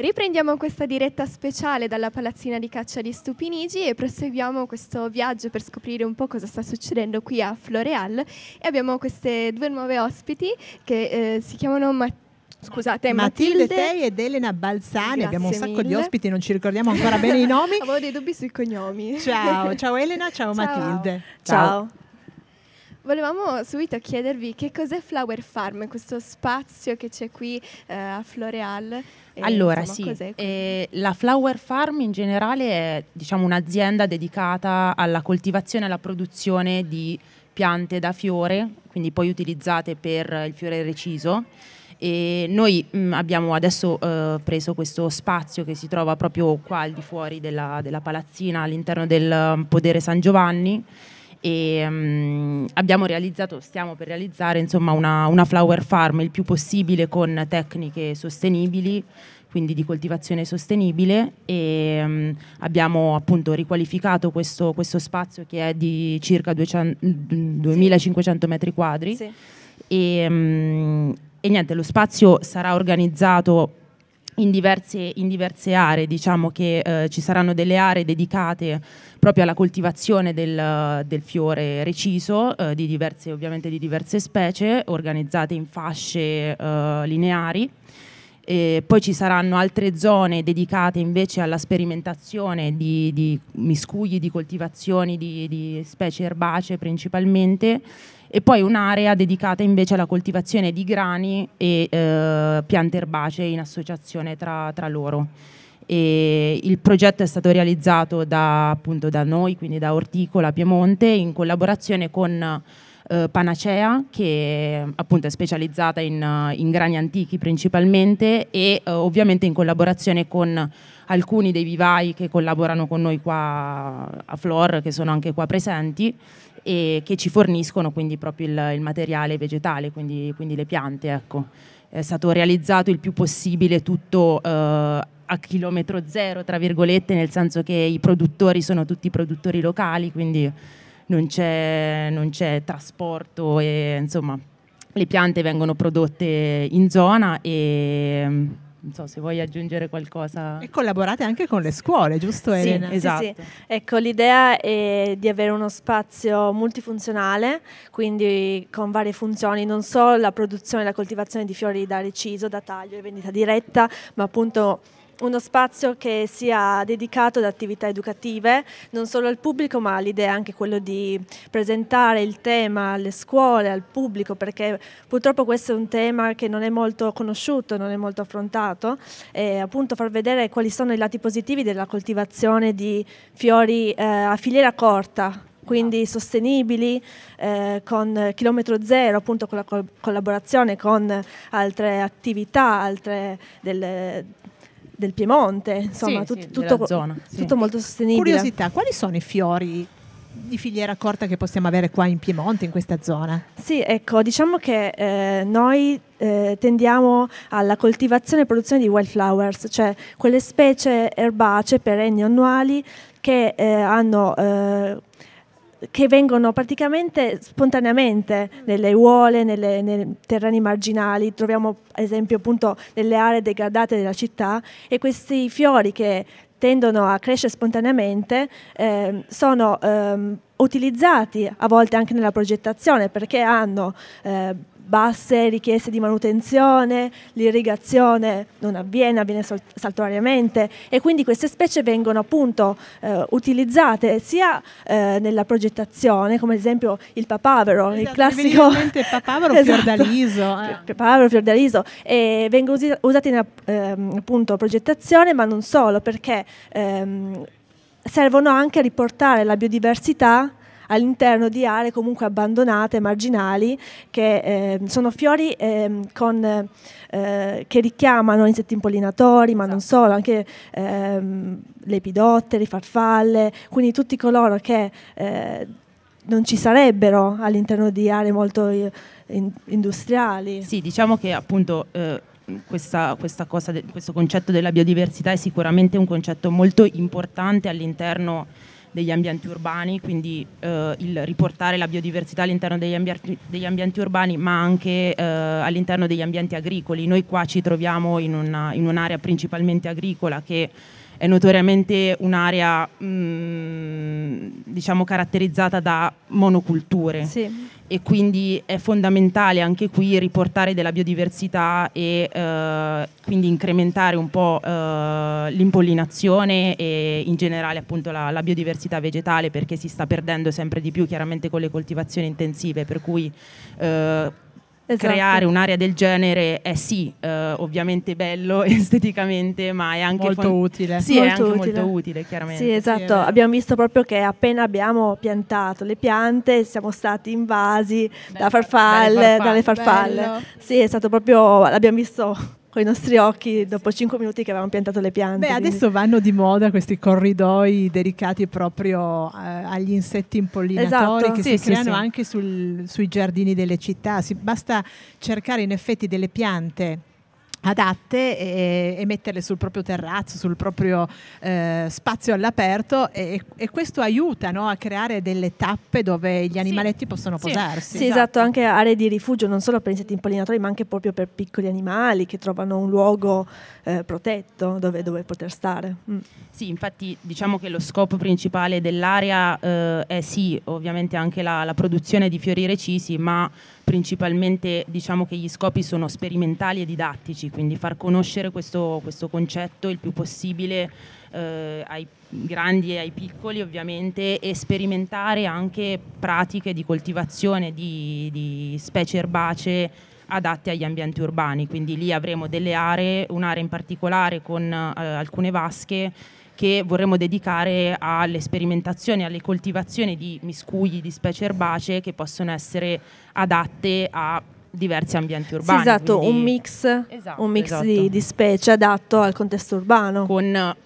Riprendiamo questa diretta speciale dalla palazzina di caccia di Stupinigi e proseguiamo questo viaggio per scoprire un po' cosa sta succedendo qui a Floreal e abbiamo queste due nuove ospiti che eh, si chiamano Mattia scusate, Matilde, Matilde Tei ed Elena Balzani. Grazie Abbiamo un sacco mille. di ospiti, non ci ricordiamo ancora bene i nomi. Avevo dei dubbi sui cognomi. Ciao, ciao Elena, ciao, ciao. Matilde. ciao. ciao. Volevamo subito chiedervi che cos'è Flower Farm, questo spazio che c'è qui eh, a Floreal. E, allora insomma, sì, eh, la Flower Farm in generale è diciamo, un'azienda dedicata alla coltivazione e alla produzione di piante da fiore, quindi poi utilizzate per il fiore reciso. E noi mh, mm, abbiamo adesso eh, preso questo spazio che si trova proprio qua al di fuori della, della palazzina all'interno del um, podere San Giovanni e um, abbiamo realizzato, stiamo per realizzare insomma, una, una flower farm il più possibile con tecniche sostenibili quindi di coltivazione sostenibile e um, abbiamo appunto riqualificato questo, questo, spazio che è di circa 200, 2500 mm, metri quadri sì. e, um, e, niente, lo spazio sarà organizzato in diverse, in diverse aree, diciamo che eh, ci saranno delle aree dedicate proprio alla coltivazione del, del fiore reciso eh, di diverse, ovviamente di diverse specie organizzate in fasce eh, lineari. E poi ci saranno altre zone dedicate invece alla sperimentazione di, di miscugli, di coltivazioni di, di specie erbacee principalmente e poi un'area dedicata invece alla coltivazione di grani e eh, piante erbacee in associazione tra, tra loro. E il progetto è stato realizzato da, appunto, da noi, quindi da Orticola Piemonte, in collaborazione con eh, Panacea, che appunto è specializzata in, in grani antichi principalmente, e eh, ovviamente in collaborazione con alcuni dei vivai che collaborano con noi qua a Flor, che sono anche qua presenti e che ci forniscono quindi proprio il, il materiale vegetale, quindi, quindi, le piante. Ecco. È stato realizzato il più possibile tutto eh, a chilometro zero, tra virgolette, nel senso che i produttori sono tutti produttori locali, quindi non c'è, non c'è trasporto e insomma le piante vengono prodotte in zona e non so se vuoi aggiungere qualcosa. E collaborate anche con le scuole, giusto Elena? Sì, esatto. Sì, sì. Ecco, l'idea è di avere uno spazio multifunzionale, quindi con varie funzioni, non solo la produzione e la coltivazione di fiori da reciso, da taglio e vendita diretta, ma appunto uno spazio che sia dedicato ad attività educative, non solo al pubblico, ma l'idea è anche quella di presentare il tema alle scuole, al pubblico, perché purtroppo questo è un tema che non è molto conosciuto, non è molto affrontato, e appunto far vedere quali sono i lati positivi della coltivazione di fiori eh, a filiera corta, quindi sostenibili eh, con chilometro zero, appunto con la collaborazione con altre attività, altre delle del Piemonte, insomma, sì, tut- sì, tutto, zona, tutto molto sostenibile. Curiosità, quali sono i fiori di filiera corta che possiamo avere qua in Piemonte, in questa zona? Sì, ecco, diciamo che eh, noi eh, tendiamo alla coltivazione e produzione di wildflowers, cioè quelle specie erbacee perenni annuali che eh, hanno eh, che vengono praticamente spontaneamente nelle uole, nelle, nei terreni marginali, troviamo ad esempio appunto nelle aree degradate della città e questi fiori che tendono a crescere spontaneamente eh, sono ehm, utilizzati a volte anche nella progettazione perché hanno eh, basse richieste di manutenzione, l'irrigazione non avviene, avviene saltuariamente e quindi queste specie vengono appunto eh, utilizzate sia eh, nella progettazione, come ad esempio il papavero, esatto, il classico il papavero esatto, fiordaliso, eh. papavero fiordaliso e vengono usati in ehm, appunto progettazione, ma non solo perché ehm, servono anche a riportare la biodiversità all'interno di aree comunque abbandonate, marginali, che eh, sono fiori eh, con, eh, che richiamano insetti impollinatori, ma esatto. non solo, anche ehm, lepidotteri, farfalle, quindi tutti coloro che eh, non ci sarebbero all'interno di aree molto eh, in, industriali. Sì, diciamo che appunto eh, questa, questa cosa, questo concetto della biodiversità è sicuramente un concetto molto importante all'interno degli ambienti urbani, quindi eh, il riportare la biodiversità all'interno degli, ambienti, degli ambienti urbani, ma anche eh, all'interno degli ambienti agricoli. Noi qua ci troviamo in, una, in un'area principalmente agricola che è notoriamente un'area mh, mm, diciamo caratterizzata da monoculture. Sì e quindi è fondamentale anche qui riportare della biodiversità e eh, quindi incrementare un po' eh, l'impollinazione e in generale appunto la, la, biodiversità vegetale perché si sta perdendo sempre di più chiaramente con le coltivazioni intensive per cui eh, esatto. creare un'area del genere è eh, sì, eh, ovviamente bello esteticamente, ma è anche molto fon- utile. Sì, molto è anche utile. molto utile, chiaramente. Sì, esatto. Sì, abbiamo visto proprio che appena abbiamo piantato le piante siamo stati invasi da farfalle, dalle farfalle. Dalle farfalle. Sì, è stato proprio, l'abbiamo visto con i nostri occhi dopo cinque minuti che avevamo piantato le piante. Beh, adesso quindi. vanno di moda questi corridoi dedicati proprio eh, agli insetti impollinatori esatto. che sì, si sì, creano sì. anche sul, sui giardini delle città. Si, basta cercare in effetti delle piante adatte e, e, metterle sul proprio terrazzo, sul proprio eh, spazio all'aperto e, e questo aiuta no, a creare delle tappe dove gli animaletti sì. possono sì. posarsi. Sì, esatto. esatto. anche aree di rifugio non solo per insetti impollinatori ma anche proprio per piccoli animali che trovano un luogo eh, protetto dove, dove, poter stare. Mm. Sì, infatti diciamo che lo scopo principale dell'area eh, è sì, ovviamente anche la, la produzione di fiori recisi, ma principalmente diciamo che gli scopi sono sperimentali e didattici, quindi far conoscere questo, questo concetto il più possibile eh, ai grandi e ai piccoli ovviamente e sperimentare anche pratiche di coltivazione di, di specie erbacee adatte agli ambienti urbani, quindi lì avremo delle aree, un'area in particolare con eh, alcune vasche che vorremmo dedicare alle sperimentazioni, alle coltivazioni di miscugli di specie erbacee che possono essere adatte a diversi ambienti urbani. Sì, esatto, quindi... un mix, esatto, un mix esatto. di, di specie adatto al contesto urbano. Con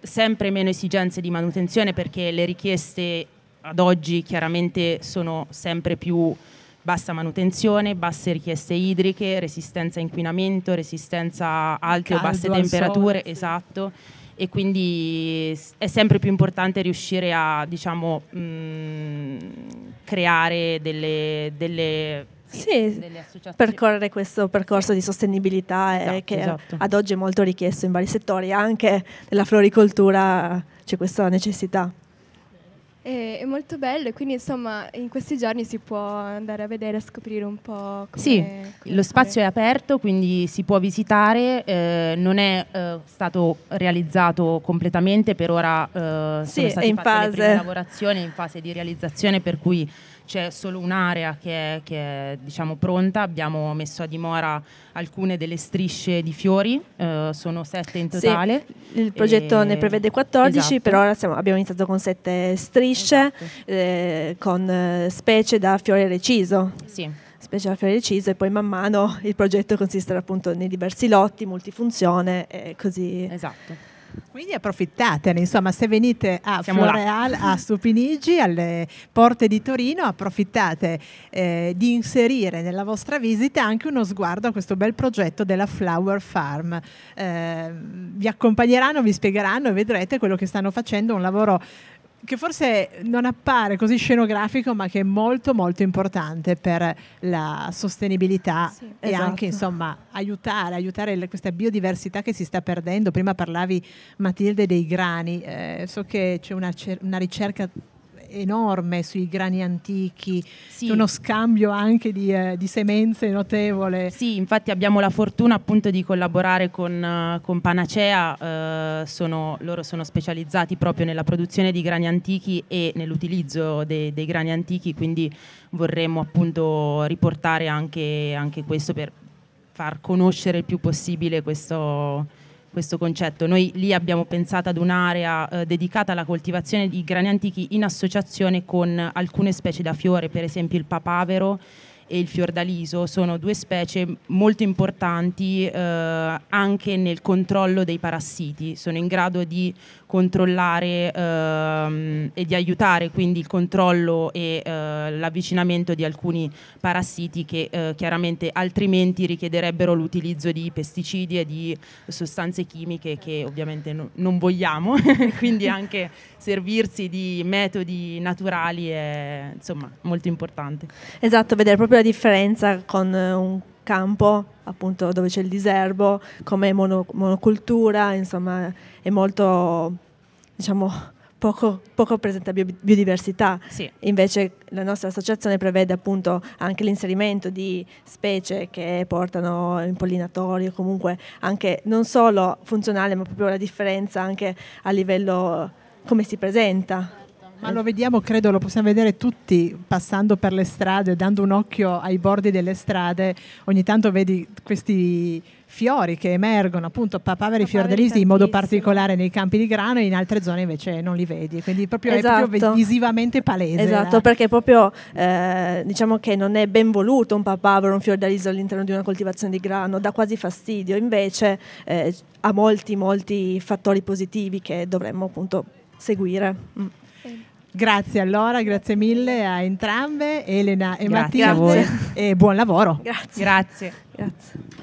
sempre meno esigenze di manutenzione perché le richieste ad oggi chiaramente sono sempre più bassa manutenzione, basse richieste idriche, resistenza a inquinamento, resistenza a alte Caldo, o basse temperature, sole, esatto e quindi è sempre più importante riuscire a diciamo, mh, mm, creare delle, delle sì, percorrere questo percorso di sostenibilità esatto, che esatto. ad oggi è molto richiesto in vari settori, anche nella floricoltura c'è questa necessità. È, molto bello e quindi insomma in questi giorni si può andare a vedere, a scoprire un po'. come... sì, lo spazio è aperto, quindi si può visitare, eh, non è eh, stato realizzato completamente, per ora eh, sì, sono state fatte fase. le lavorazioni, in fase di realizzazione per cui c'è solo un'area che è, che è diciamo, pronta, abbiamo messo a dimora alcune delle strisce di fiori, eh, sono sette in totale. Sì, il progetto e... ne prevede 14, esatto. per ora siamo, abbiamo iniziato con sette strisce, esatto. eh, con eh, specie da fiore reciso. Sì specie da fiore deciso e poi man mano il progetto consisterà appunto nei diversi lotti, multifunzione e così. Esatto. Quindi approfittatene, insomma, se venite a Siamo Floreal, là. a Stupinigi, alle porte di Torino, approfittate eh, di inserire nella vostra visita anche uno sguardo a questo bel progetto della Flower Farm. Eh, vi accompagneranno, vi spiegheranno e vedrete quello che stanno facendo, un lavoro che forse non appare così scenografico, ma che è molto molto importante per la sostenibilità sì, e esatto. anche insomma aiutare, aiutare questa biodiversità che si sta perdendo. Prima parlavi Matilde dei grani, eh, so che c'è una, una ricerca enorme sui grani antichi, sì. uno scambio anche di, eh, di, semenze notevole. Sì, infatti abbiamo la fortuna appunto di collaborare con, eh, con Panacea, eh, sono, loro sono specializzati proprio nella produzione di grani antichi e nell'utilizzo de, dei grani antichi, quindi vorremmo appunto riportare anche, anche questo per far conoscere il più possibile questo questo concetto. Noi lì abbiamo pensato ad un'area eh, dedicata alla coltivazione di grani antichi in associazione con alcune specie da fiore, per esempio il papavero e il fiordaliso sono due specie molto importanti eh, anche nel controllo dei parassiti, sono in grado di controllare ehm, e di aiutare quindi il controllo e eh, l'avvicinamento di alcuni parassiti che eh, chiaramente altrimenti richiederebbero l'utilizzo di pesticidi e di sostanze chimiche che ovviamente no, non vogliamo, quindi anche servirsi di metodi naturali è insomma molto importante. Esatto, vedere proprio la differenza con eh, un campo, appunto dove c'è il diserbo, come mono, monocultura, insomma è molto, diciamo, poco, poco presente biodiversità. Sì. Invece la nostra associazione prevede appunto anche l'inserimento di specie che portano impollinatori comunque anche non solo funzionale ma proprio la differenza anche a livello come si presenta. Ma lo vediamo, credo, lo possiamo vedere tutti passando per le strade, dando un occhio ai bordi delle strade. Ogni tanto vedi questi fiori che emergono, appunto papaveri, fiordalisi in modo particolare nei campi di grano e in altre zone invece non li vedi, quindi proprio esatto. è proprio esatto. visivamente palese. Esatto, la... Eh. perché proprio eh, diciamo che non è ben voluto un papavero, un fiordaliso all'interno di una coltivazione di grano, dà quasi fastidio, invece eh, ha molti molti fattori positivi che dovremmo appunto seguire. Mm. Grazie allora, grazie mille a entrambe, Elena e grazie Mattia, e buon lavoro. Grazie. grazie. grazie.